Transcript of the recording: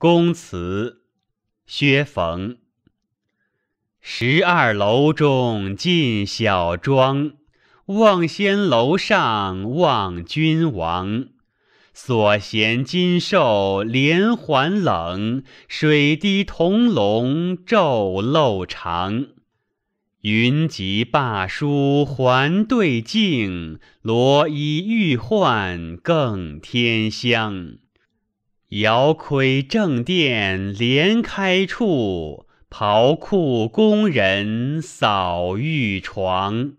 公祠薛逢。十二楼中进小庄，望仙楼上望君王。所衔金兽连环冷，水滴铜龙昼漏长。云集罢书还对镜，罗衣欲换更添香。遥窥正殿连开处，袍库工人扫玉床。